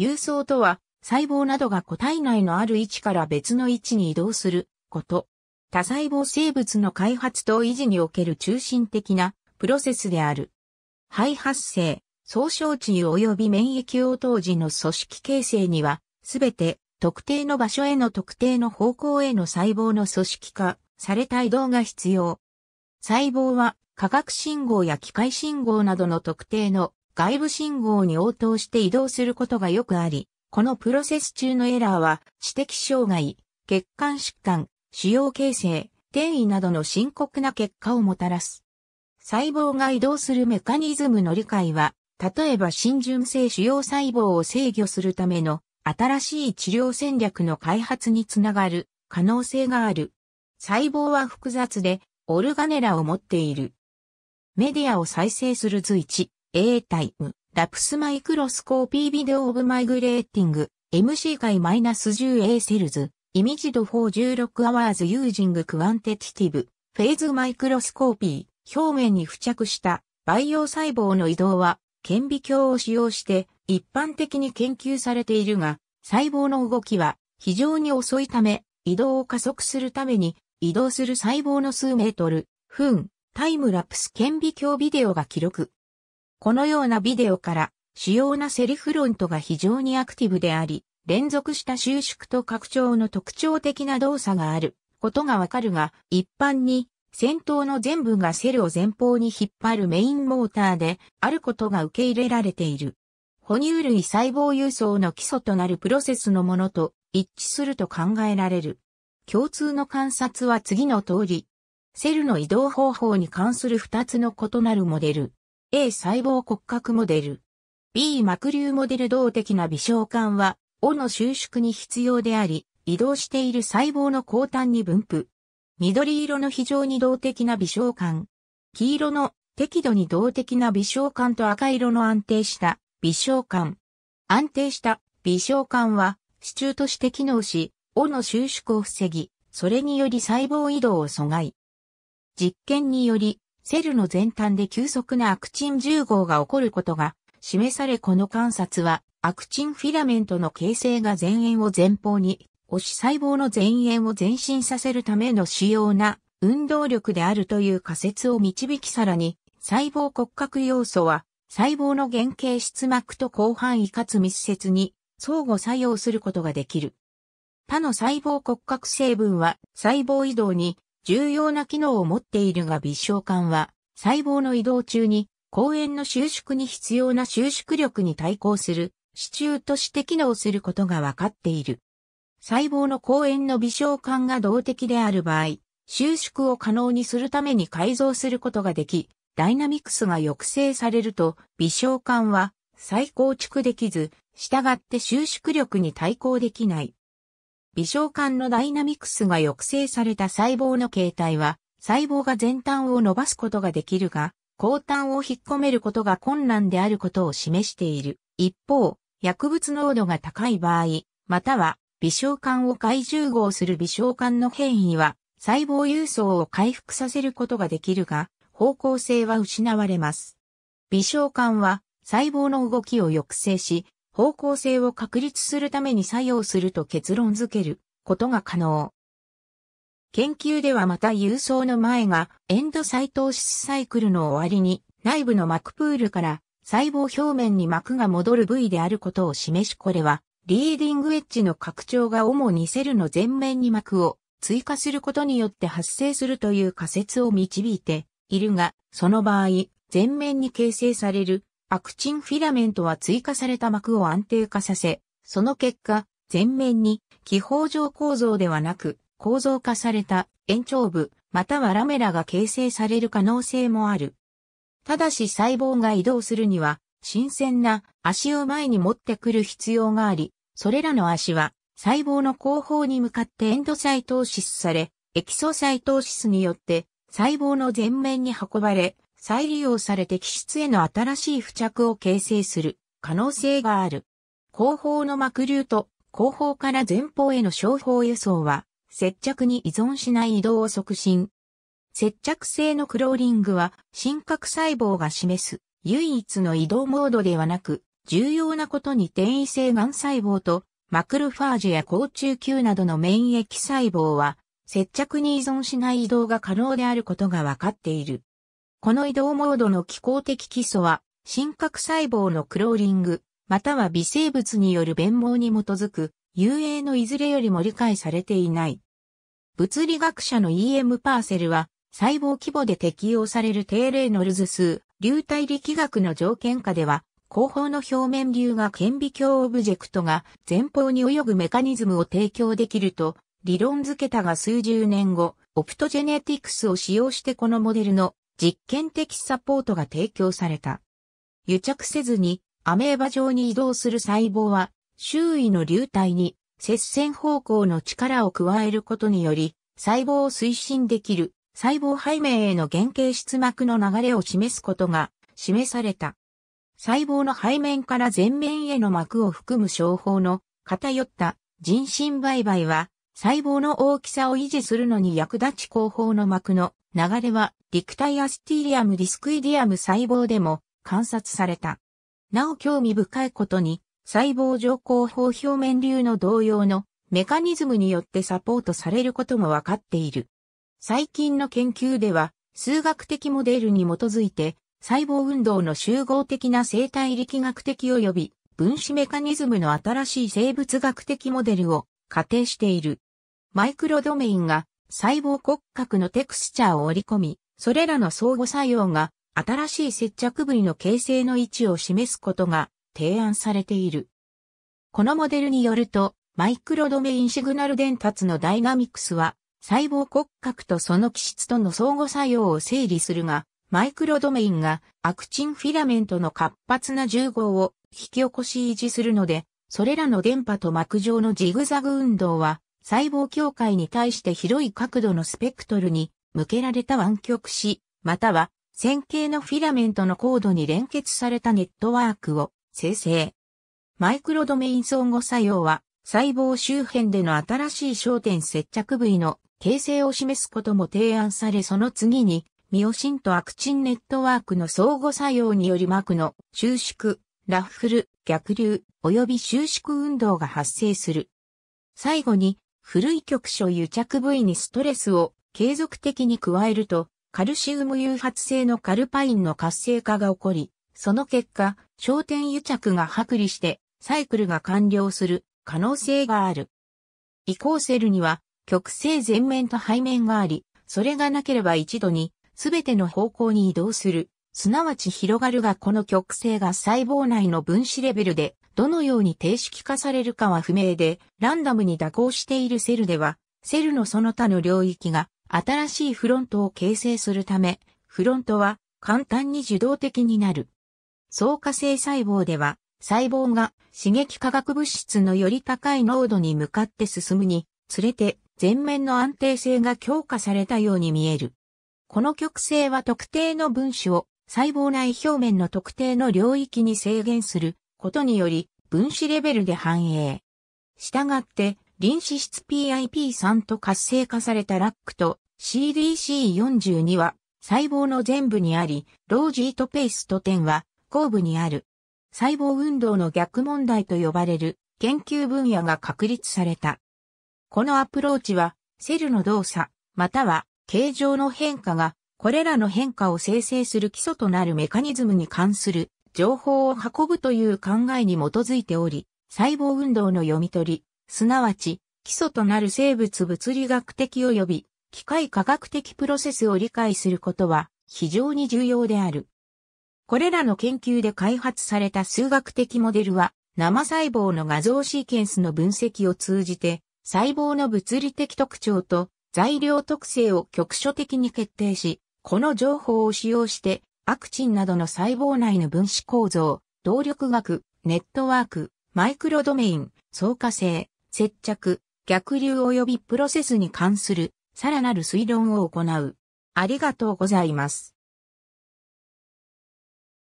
郵送とは、細胞などが個体内のある位置から別の位置に移動すること。多細胞生物の開発と維持における中心的なプロセスである。肺発生、総称値及び免疫応答時の組織形成には、すべて特定の場所への特定の方向への細胞の組織化された移動が必要。細胞は化学信号や機械信号などの特定の外部信号に応答して移動することがよくあり、このプロセス中のエラーは知的障害、血管疾患、腫瘍形成、転移などの深刻な結果をもたらす。細胞が移動するメカニズムの理解は、例えば浸潤性腫瘍細胞を制御するための新しい治療戦略の開発につながる可能性がある。細胞は複雑でオルガネラを持っている。メディアを再生する図1。A タイム、ラプスマイクロスコーピービデオオブマイグレーティング、MC 界 -10A セルズ、イミジド416アワーズユージングクワンテティティブ、フェーズマイクロスコーピー、表面に付着した培養細胞の移動は、顕微鏡を使用して一般的に研究されているが、細胞の動きは非常に遅いため、移動を加速するために、移動する細胞の数メートル、分、タイムラプス顕微鏡ビデオが記録。このようなビデオから主要なセリフロントが非常にアクティブであり、連続した収縮と拡張の特徴的な動作があることがわかるが、一般に先頭の全部がセルを前方に引っ張るメインモーターであることが受け入れられている。哺乳類細胞輸送の基礎となるプロセスのものと一致すると考えられる。共通の観察は次の通り。セルの移動方法に関する2つの異なるモデル。A 細胞骨格モデル。B 膜流モデル動的な微小管は、尾の収縮に必要であり、移動している細胞の後端に分布。緑色の非常に動的な微小管。黄色の適度に動的な微小管と赤色の安定した微小管。安定した微小管は支柱として機能し、尾の収縮を防ぎ、それにより細胞移動を阻害。実験により、セルの前端で急速なアクチン10号が起こることが示されこの観察はアクチンフィラメントの形成が前縁を前方に押し細胞の前縁を前進させるための主要な運動力であるという仮説を導きさらに細胞骨格要素は細胞の原型質膜と広範囲かつ密接に相互作用することができる。他の細胞骨格成分は細胞移動に重要な機能を持っているが微小管は、細胞の移動中に、公園の収縮に必要な収縮力に対抗する、支柱として機能することが分かっている。細胞の公園の微小管が動的である場合、収縮を可能にするために改造することができ、ダイナミクスが抑制されると、微小管は再構築できず、従って収縮力に対抗できない。微小管のダイナミクスが抑制された細胞の形態は、細胞が前端を伸ばすことができるが、後端を引っ込めることが困難であることを示している。一方、薬物濃度が高い場合、または微小管を介重合する微小管の変異は、細胞郵送を回復させることができるが、方向性は失われます。微小管は細胞の動きを抑制し、方向性を確立するために作用すると結論づけることが可能。研究ではまた郵送の前がエンドサイトーシスサイクルの終わりに内部の膜プールから細胞表面に膜が戻る部位であることを示しこれはリーディングエッジの拡張が主にセルの前面に膜を追加することによって発生するという仮説を導いているが、その場合、前面に形成されるアクチンフィラメントは追加された膜を安定化させ、その結果、全面に気泡状構造ではなく、構造化された延長部、またはラメラが形成される可能性もある。ただし細胞が移動するには、新鮮な足を前に持ってくる必要があり、それらの足は細胞の後方に向かってエンドサイトーシスされ、エキソサイトーシスによって細胞の前面に運ばれ、再利用されて気質への新しい付着を形成する可能性がある。後方の膜流と後方から前方への商法輸送は接着に依存しない移動を促進。接着性のクローリングは深核細胞が示す唯一の移動モードではなく重要なことに転移性癌細胞とマクロファージュや甲中球などの免疫細胞は接着に依存しない移動が可能であることが分かっている。この移動モードの機構的基礎は、真核細胞のクローリング、または微生物による弁網に基づく、遊泳のいずれよりも理解されていない。物理学者の E.M. パーセルは、細胞規模で適用される定例のルズ数、流体力学の条件下では、後方の表面流が顕微鏡オブジェクトが前方に泳ぐメカニズムを提供できると、理論付けたが数十年後、オプトジェネティクスを使用してこのモデルの実験的サポートが提供された。癒着せずにアメーバ状に移動する細胞は周囲の流体に接線方向の力を加えることにより細胞を推進できる細胞背面への原型質膜の流れを示すことが示された。細胞の背面から前面への膜を含む商法の偏った人身売買は細胞の大きさを維持するのに役立ち後方の膜の流れは、リクタイアスティリアム・ディスクイディアム細胞でも観察された。なお興味深いことに、細胞上後方表面流の同様のメカニズムによってサポートされることもわかっている。最近の研究では、数学的モデルに基づいて、細胞運動の集合的な生態力学的及び分子メカニズムの新しい生物学的モデルを仮定している。マイクロドメインが細胞骨格のテクスチャーを織り込み、それらの相互作用が新しい接着部位の形成の位置を示すことが提案されている。このモデルによると、マイクロドメインシグナル伝達のダイナミクスは、細胞骨格とその基質との相互作用を整理するが、マイクロドメインがアクチンフィラメントの活発な重合を引き起こし維持するので、それらの電波と膜上のジグザグ運動は細胞境界に対して広い角度のスペクトルに向けられた湾曲子、または線形のフィラメントの高度に連結されたネットワークを生成。マイクロドメイン相互作用は細胞周辺での新しい焦点接着部位の形成を示すことも提案されその次にミオシンとアクチンネットワークの相互作用により膜の収縮、ラッフル、逆流、及び収縮運動が発生する。最後に古い局所癒着部位にストレスを継続的に加えると、カルシウム誘発性のカルパインの活性化が起こり、その結果、焦点癒着が剥離して、サイクルが完了する可能性がある。移行セルには、極性前面と背面があり、それがなければ一度に、すべての方向に移動する、すなわち広がるがこの極性が細胞内の分子レベルでどのように定式化されるかは不明で、ランダムに蛇行しているセルでは、セルのその他の領域が新しいフロントを形成するため、フロントは簡単に受動的になる。相加性細胞では、細胞が刺激化学物質のより高い濃度に向かって進むにつれて全面の安定性が強化されたように見える。この極性は特定の分子を細胞内表面の特定の領域に制限することにより分子レベルで反映。したがって、臨脂質 PIP3 と活性化されたラックと CDC42 は細胞の全部にあり、ロージートペイスト10は後部にある。細胞運動の逆問題と呼ばれる研究分野が確立された。このアプローチは、セルの動作、または形状の変化が、これらの変化を生成する基礎となるメカニズムに関する情報を運ぶという考えに基づいており、細胞運動の読み取り、すなわち基礎となる生物物理学的及び機械科学的プロセスを理解することは非常に重要である。これらの研究で開発された数学的モデルは生細胞の画像シーケンスの分析を通じて細胞の物理的特徴と材料特性を局所的に決定し、この情報を使用してアクチンなどの細胞内の分子構造、動力学、ネットワーク、マイクロドメイン、相加性、接着、逆流及びプロセスに関する、さらなる推論を行う。ありがとうございます。